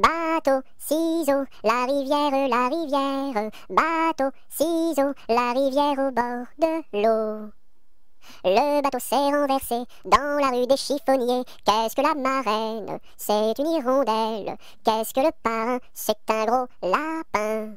Bateau, ciseaux, la rivière, la rivière. Bateau, ciseaux, la rivière au bord de l'eau. Le bateau s'est renversé dans la rue des chiffonniers. Qu'est-ce que la marraine C'est une hirondelle. Qu'est-ce que le parrain C'est un gros lapin.